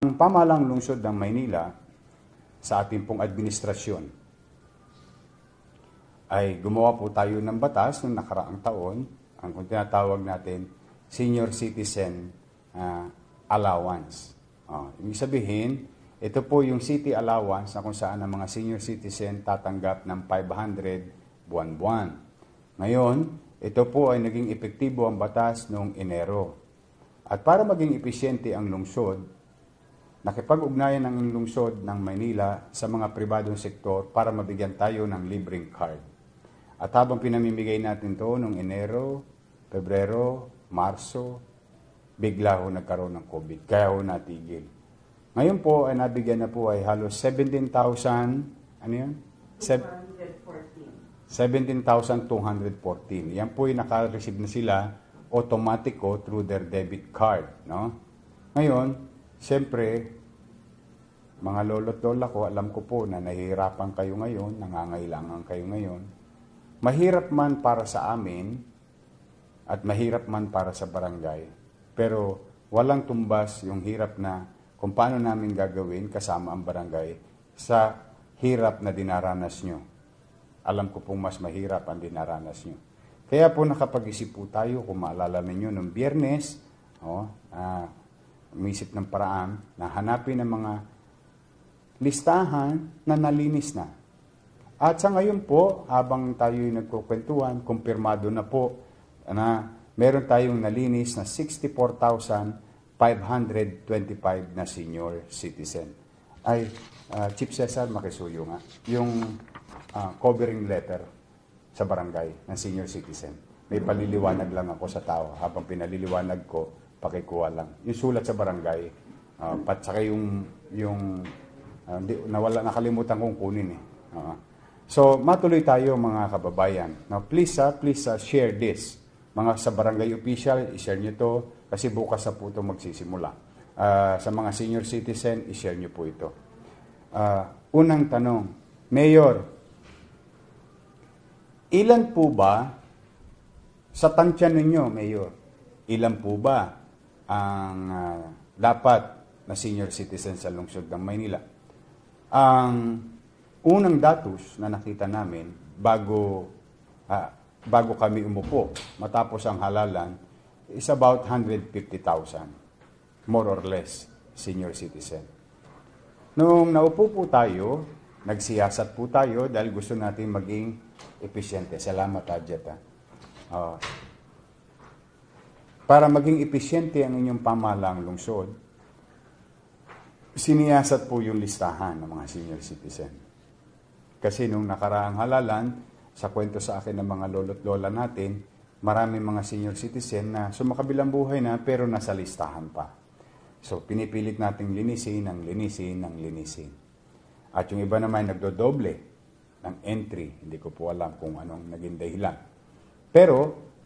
Ang pamalang lungsod ng Maynila sa ating pong administrasyon ay gumawa po tayo ng batas noong nakaraang taon, ang kung tinatawag natin Senior Citizen uh, Allowance. Uh, ibig sabihin, ito po yung city allowance na kung saan ang mga senior citizen tatanggap ng 500 buwan-buwan. Ngayon, ito po ay naging epektibo ang batas noong Enero. At para maging epesyente ang lungsod, Nakipag-ugnayan ang lungsod ng Maynila sa mga pribadong sektor para mabigyan tayo ng libreng card. At habang pinamimigay natin to noong Enero, Pebrero, Marso, bigla ho nagkaroon ng COVID. Kaya ho natigil. Ngayon po, ay nabigyan na po ay halos 17,000, ano yan? 17,214. Yan po yung nakareceive na sila automatic through their debit card. No? Ngayon, siyempre, mga lolo't lola ko, alam ko po na nahihirapan kayo ngayon, nangangailangan kayo ngayon. Mahirap man para sa amin at mahirap man para sa barangay, pero walang tumbas yung hirap na kung paano namin gagawin kasama ang barangay sa hirap na dinaranas nyo. Alam ko pong mas mahirap ang dinaranas nyo. Kaya po nakapag-isip po tayo, kung maalala ninyo, nung biyernes, oh, uh, ah, umisip ng paraan na hanapin ang mga listahan na nalinis na. At sa ngayon po, habang tayo'y nagkukwentuhan, kumpirmado na po na meron tayong nalinis na 64,525 na senior citizen. Ay, uh, Chief Cesar, makisuyo nga. Yung uh, covering letter sa barangay ng senior citizen. May paliliwanag lang ako sa tao. Habang pinaliliwanag ko, pakikuha lang. Yung sulat sa barangay, uh, ah, pat saka yung, yung Uh, ah, di, nawala, nakalimutan kong kunin eh. Uh, so, matuloy tayo mga kababayan. Now, please, uh, please uh, share this. Mga sa barangay official, i-share niyo to kasi bukas sa puto magsisimula. Uh, sa mga senior citizen, i-share niyo po ito. Uh, unang tanong, Mayor, ilan po ba sa tansya ninyo, Mayor, ilan po ba ang uh, dapat na senior citizen sa lungsod ng Maynila? Ang unang datos na nakita namin bago uh, bago kami umupo matapos ang halalan is about 150,000 more or less senior citizen. Noong naupo po tayo, nagsiyasat po tayo dahil gusto natin maging epesyente. Salamat, Adjet. Ha? Uh, para maging epesyente ang inyong pamalang lungsod, siniyasat po yung listahan ng mga senior citizen. Kasi nung nakaraang halalan, sa kwento sa akin ng mga lolo't lola natin, maraming mga senior citizen na sumakabilang buhay na pero nasa listahan pa. So, pinipilit nating linisin ng linisin ng linisin. At yung iba naman nagdodoble ng entry. Hindi ko po alam kung anong naging dahilan. Pero,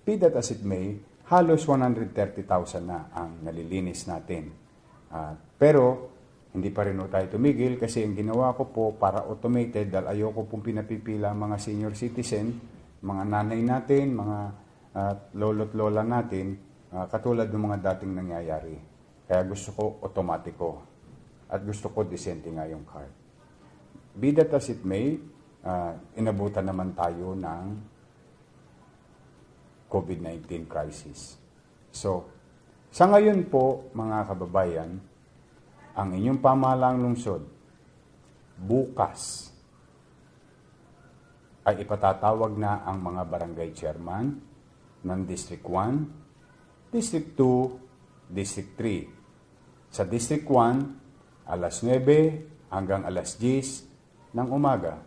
be that as it may, halos 130,000 na ang nalilinis natin. Uh, pero, hindi pa rin tayo tumigil kasi ang ginawa ko po para automated dahil ayoko pong pinapipila mga senior citizen, mga nanay natin, mga uh, lolo't lola natin, uh, katulad ng mga dating nangyayari. Kaya gusto ko automatiko at gusto ko disente nga yung card. Be that as it may, uh, inabutan naman tayo ng COVID-19 crisis. So, sa ngayon po, mga kababayan, ang inyong pamahalang lungsod bukas ay ipatatawag na ang mga barangay chairman ng District 1, District 2, District 3. Sa District 1, alas 9 hanggang alas 10 ng umaga.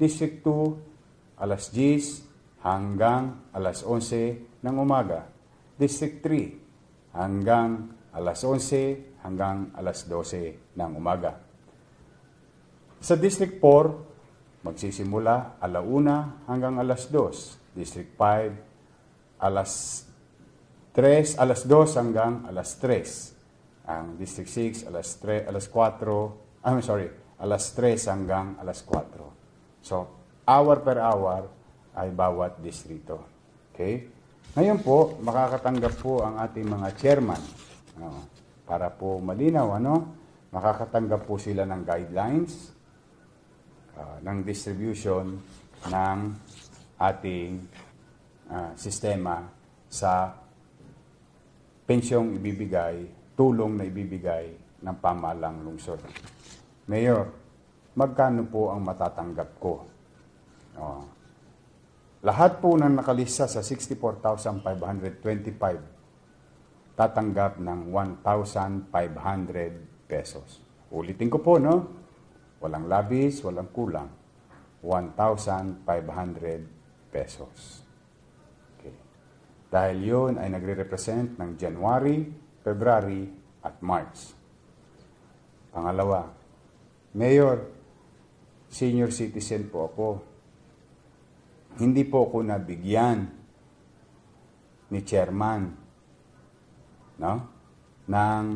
District 2, alas 10 hanggang alas 11 ng umaga. District 3, hanggang alas 11 hanggang alas 12 ng umaga. Sa District 4, magsisimula alauna hanggang alas 2. District 5, alas 3, alas 2 hanggang alas 3. Ang District 6, alas 3, alas 4, ah, I'm sorry, alas 3 hanggang alas 4. So, hour per hour ay bawat distrito. Okay? Ngayon po, makakatanggap po ang ating mga chairman. Uh, para po malinaw, ano, makakatanggap po sila ng guidelines, uh, ng distribution ng ating uh, sistema sa pensyong ibibigay, tulong na ibibigay ng pamalang lungsod. Mayor, magkano po ang matatanggap ko? Oh. Lahat po ng nakalista sa 64,525 tatanggap ng 1,500 pesos. Ulitin ko po, no? Walang labis, walang kulang. 1,500 pesos. Okay. Dahil yon ay nagre-represent ng January, February, at March. Pangalawa, Mayor, senior citizen po ako. Hindi po ako nabigyan ni chairman no? ng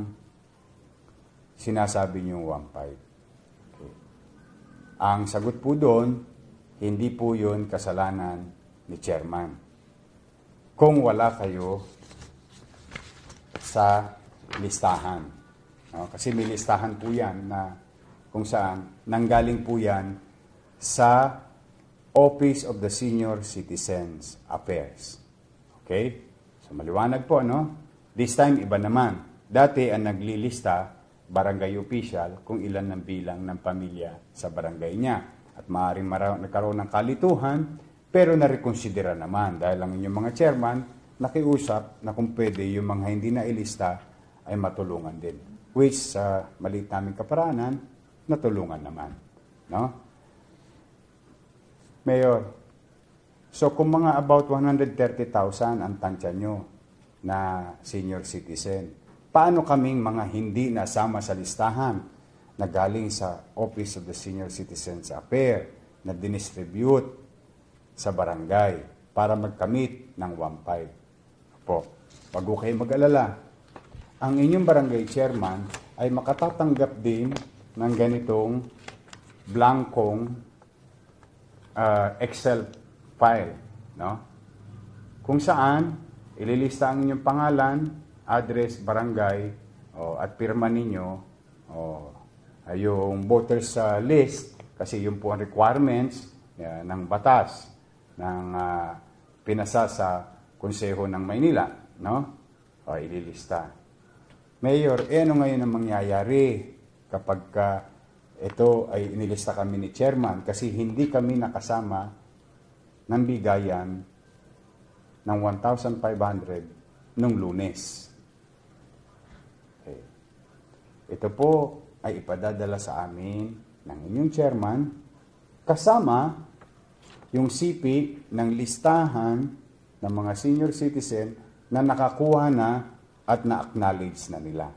sinasabi niyong 1.5. Ang sagot po doon, hindi po yun kasalanan ni chairman. Kung wala kayo sa listahan. No? Kasi may listahan po yan na kung saan nanggaling po yan sa Office of the Senior Citizens Affairs. Okay? So maliwanag po, no? This time, iba naman. Dati, ang naglilista, barangay official, kung ilan ang bilang ng pamilya sa barangay niya. At maaaring mara- nagkaroon ng kalituhan, pero narekonsidera naman dahil ang inyong mga chairman nakiusap na kung pwede yung mga hindi na ilista ay matulungan din. Which sa uh, maliit naming kaparanan, natulungan naman. No? Mayor, so kung mga about 130,000 ang tansya nyo, na senior citizen. Paano kaming mga hindi nasama sa listahan na galing sa Office of the Senior Citizens Affair na dinistribute sa barangay para magkamit ng 1.5? Po, wag ko kayo mag-alala. Ang inyong barangay chairman ay makatatanggap din ng ganitong blankong uh, Excel file, no? Kung saan Ililista ang inyong pangalan, address, barangay, o, at pirma ninyo, o, yung voters uh, list, kasi yun po ang requirements uh, ng batas ng uh, pinasa sa Konseho ng Maynila. No? O, ililista. Mayor, eh, ano ngayon ang mangyayari kapag uh, ito ay inilista kami ni chairman kasi hindi kami nakasama ng bigayan ng 1,500 nung lunes. Okay. Ito po ay ipadadala sa amin ng inyong chairman kasama yung sipi ng listahan ng mga senior citizen na nakakuha na at na-acknowledge na nila.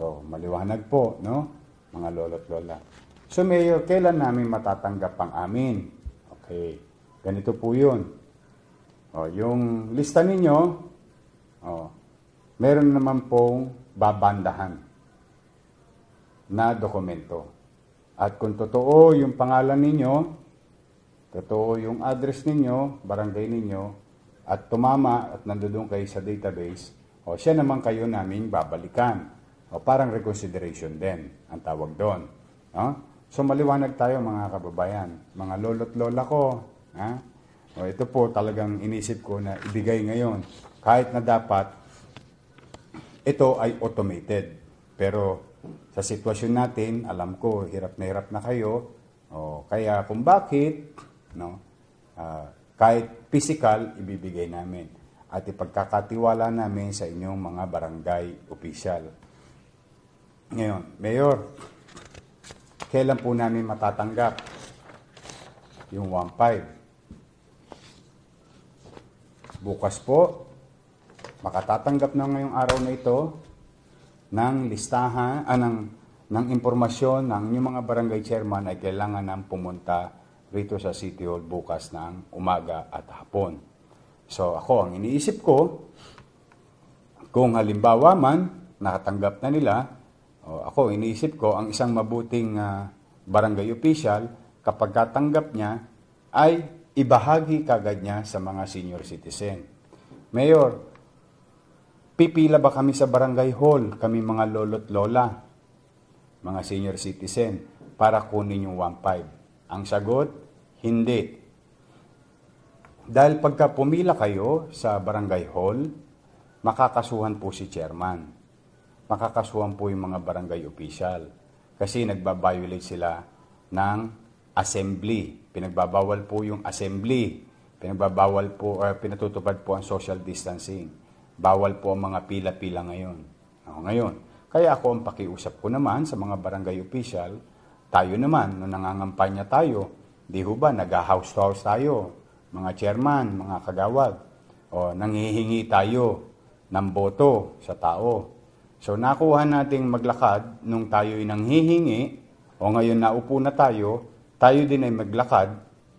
So, maliwanag po, no? Mga lolo't lola. So, Mayor, kailan namin matatanggap ang amin? Okay, ganito po yun. O, oh, yung lista ninyo, o, oh, meron naman pong babandahan na dokumento. At kung totoo yung pangalan ninyo, totoo yung address ninyo, barangay ninyo, at tumama at nandoon kayo sa database, o oh, siya naman kayo naming babalikan. O parang reconsideration din ang tawag doon. No? So maliwanag tayo mga kababayan, mga lolo't lola ko, ha? O ito po talagang inisip ko na ibigay ngayon. Kahit na dapat, ito ay automated. Pero sa sitwasyon natin, alam ko, hirap na hirap na kayo. O, kaya kung bakit, no, uh, kahit physical, ibibigay namin. At ipagkakatiwala namin sa inyong mga barangay official. Ngayon, Mayor, kailan po namin matatanggap yung 1.5? Bukas po, makatatanggap na ngayong araw na ito ng listahan, ah, ng, ng impormasyon ng inyong mga barangay chairman ay kailangan ng pumunta rito sa City Hall bukas ng umaga at hapon. So ako, ang iniisip ko, kung halimbawa man, nakatanggap na nila, o ako, iniisip ko, ang isang mabuting uh, barangay official, kapag katanggap niya, ay ibahagi kagad niya sa mga senior citizen. Mayor, pipila ba kami sa barangay hall, kami mga lolo't lola, mga senior citizen, para kunin yung 1.5? Ang sagot, hindi. Dahil pagka pumila kayo sa barangay hall, makakasuhan po si chairman. Makakasuhan po yung mga barangay official kasi nagbabiolate sila ng assembly Pinagbabawal po yung assembly. Pinagbabawal po, uh, pinatutupad po ang social distancing. Bawal po ang mga pila-pila ngayon. Ako ngayon. Kaya ako ang pakiusap ko naman sa mga barangay official, tayo naman, nung nangangampanya tayo, di ho ba, nag-house to house tayo, mga chairman, mga kagawad, o nanghihingi tayo ng boto sa tao. So nakuha nating maglakad nung tayo'y nanghihingi, o ngayon naupo na tayo, tayo din ay maglakad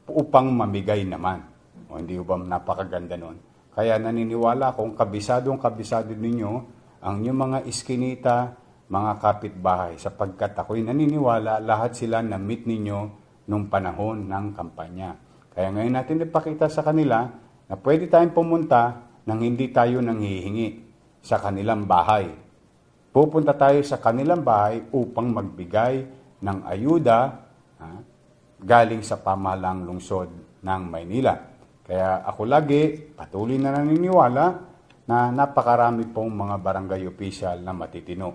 upang mamigay naman. O hindi ba napakaganda nun? Kaya naniniwala kung kabisadong kabisado ninyo ang inyong mga iskinita, mga kapitbahay sapagkat ako'y naniniwala lahat sila na meet ninyo nung panahon ng kampanya. Kaya ngayon natin ipakita sa kanila na pwede tayong pumunta nang hindi tayo nanghihingi sa kanilang bahay. Pupunta tayo sa kanilang bahay upang magbigay ng ayuda ha, galing sa pamalang lungsod ng Maynila. Kaya ako lagi patuloy na naniniwala na napakarami pong mga barangay official na matitino.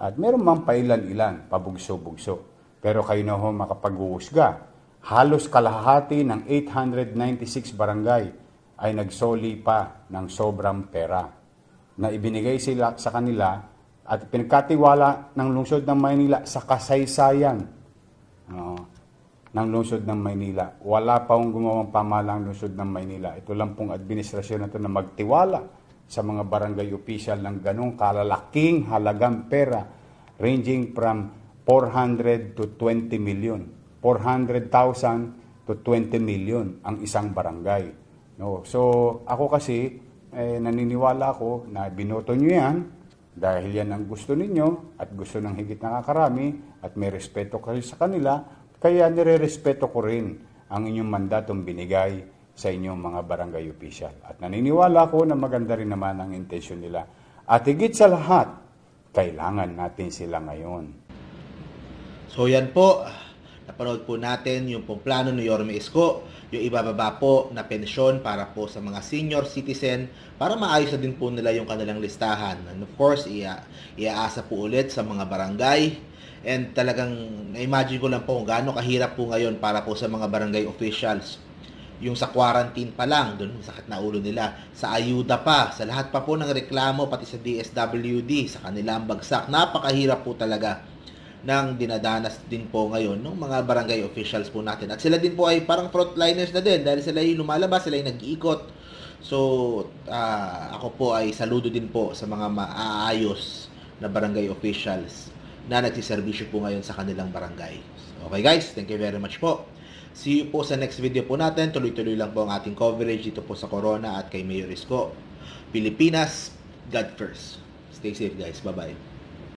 At meron mang pailan-ilan, pabugso-bugso. Pero kayo na ho makapag-uusga. Halos kalahati ng 896 barangay ay nagsoli pa ng sobrang pera na ibinigay sila sa kanila at pinagkatiwala ng lungsod ng Maynila sa kasaysayan. Uh, ng lungsod ng Maynila. Wala pa hong gumawang pamalang lungsod ng Maynila. Ito lang pong administrasyon na ito na magtiwala sa mga barangay official ng ganong kalalaking halagang pera ranging from 400 to 20 million. 400,000 to 20 million ang isang barangay. No. So ako kasi eh, naniniwala ako na binoto nyo yan dahil yan ang gusto ninyo at gusto ng higit nakakarami at may respeto kayo sa kanila kaya nire-respeto ko rin ang inyong mandatong binigay sa inyong mga barangay official. At naniniwala ko na maganda rin naman ang intensyon nila. At higit sa lahat, kailangan natin sila ngayon. So yan po, napanood po natin yung pong plano ni Yorme Isko, yung ibababa po na pensyon para po sa mga senior citizen para maayos na din po nila yung kanilang listahan. And of course, ia iaasa po ulit sa mga barangay And talagang na-imagine ko lang po kung gaano kahirap po ngayon para po sa mga barangay officials. Yung sa quarantine pa lang, doon sakit na ulo nila. Sa ayuda pa, sa lahat pa po ng reklamo, pati sa DSWD, sa kanila ang bagsak. Napakahirap po talaga ng dinadanas din po ngayon ng mga barangay officials po natin. At sila din po ay parang frontliners na din dahil sila ay lumalabas, sila ay nag-iikot. So, uh, ako po ay saludo din po sa mga maayos na barangay officials na nagsiservisyo po ngayon sa kanilang barangay. Okay guys, thank you very much po. See you po sa next video po natin. Tuloy-tuloy lang po ang ating coverage dito po sa Corona at kay Mayor Isko. Pilipinas, God first. Stay safe guys. Bye-bye.